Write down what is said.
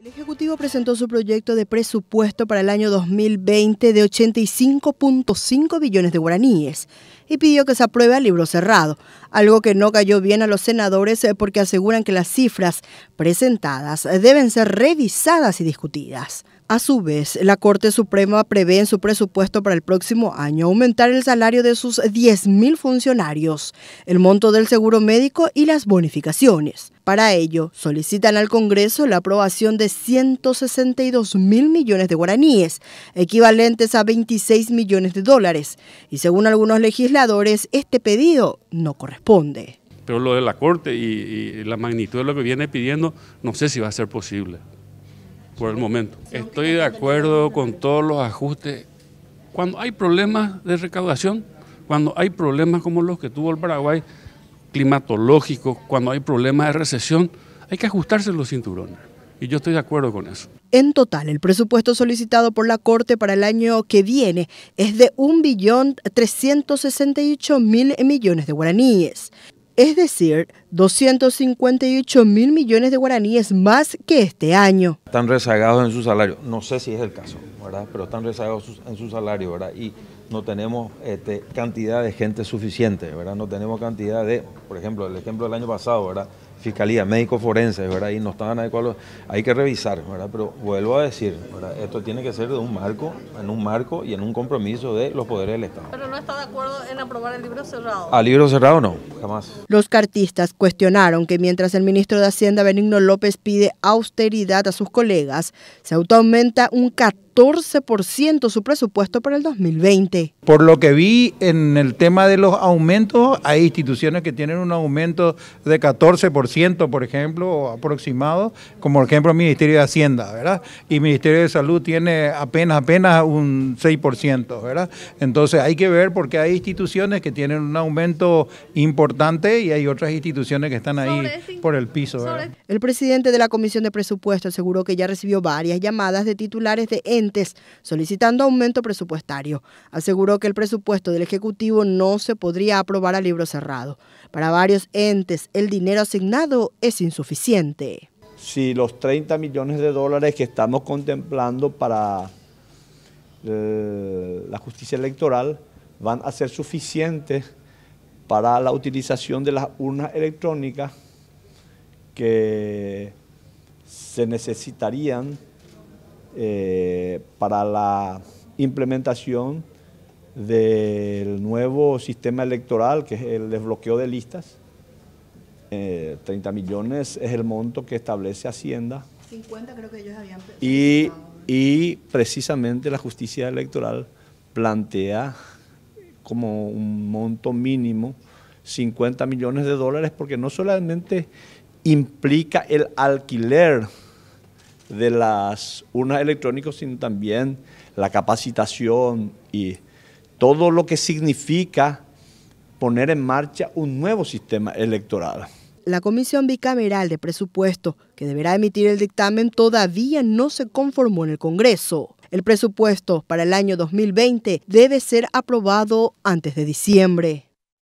El Ejecutivo presentó su proyecto de presupuesto para el año 2020 de 85.5 billones de guaraníes y pidió que se apruebe a libro cerrado, algo que no cayó bien a los senadores eh, porque aseguran que las cifras presentadas deben ser revisadas y discutidas. A su vez, la Corte Suprema prevé en su presupuesto para el próximo año aumentar el salario de sus 10.000 funcionarios, el monto del seguro médico y las bonificaciones. Para ello, solicitan al Congreso la aprobación de 162 mil millones de guaraníes, equivalentes a 26 millones de dólares, y según algunos legisladores, este pedido no corresponde. Pero lo de la Corte y, y la magnitud de lo que viene pidiendo, no sé si va a ser posible por el momento. Estoy de acuerdo con todos los ajustes. Cuando hay problemas de recaudación, cuando hay problemas como los que tuvo el Paraguay, climatológico cuando hay problemas de recesión, hay que ajustarse los cinturones. Y yo estoy de acuerdo con eso. En total, el presupuesto solicitado por la Corte para el año que viene es de 1.368.000 millones de guaraníes, es decir, 258.000 millones de guaraníes más que este año. Están rezagados en su salario, no sé si es el caso, ¿verdad? Pero están rezagados en su salario, ¿verdad? Y no tenemos este, cantidad de gente suficiente, ¿verdad? No tenemos cantidad de, por ejemplo, el ejemplo del año pasado, ¿verdad? fiscalía, médico forense ¿verdad? Y no estaban adecuados, hay que revisar, ¿verdad? Pero vuelvo a decir, esto tiene que ser de un marco, en un marco y en un compromiso de los poderes del Estado. Pero no está de acuerdo en aprobar el libro cerrado. Al libro cerrado no, jamás. Los cartistas cuestionaron que mientras el ministro de Hacienda Benigno López pide austeridad a sus colegas, se autoaumenta un 14% su presupuesto para el 2020. Por lo que vi en el tema de los aumentos, hay instituciones que tienen un aumento de 14% por ejemplo, aproximado, como por ejemplo el Ministerio de Hacienda, ¿verdad? Y el Ministerio de Salud tiene apenas, apenas un 6%, ¿verdad? Entonces hay que ver porque hay instituciones que tienen un aumento importante y hay otras instituciones que están ahí por el piso, ¿verdad? El presidente de la Comisión de Presupuesto aseguró que ya recibió varias llamadas de titulares de entes solicitando aumento presupuestario. Aseguró que el presupuesto del Ejecutivo no se podría aprobar a libro cerrado. Para varios entes, el dinero asignado es insuficiente. Si los 30 millones de dólares que estamos contemplando para eh, la justicia electoral van a ser suficientes para la utilización de las urnas electrónicas que se necesitarían eh, para la implementación del nuevo sistema electoral, que es el desbloqueo de listas, 30 eh, millones es el monto que establece Hacienda. 50 creo que ellos habían y, y precisamente la justicia electoral plantea como un monto mínimo 50 millones de dólares porque no solamente implica el alquiler de las urnas electrónicas, sino también la capacitación y todo lo que significa poner en marcha un nuevo sistema electoral. La Comisión Bicameral de Presupuesto, que deberá emitir el dictamen, todavía no se conformó en el Congreso. El presupuesto para el año 2020 debe ser aprobado antes de diciembre.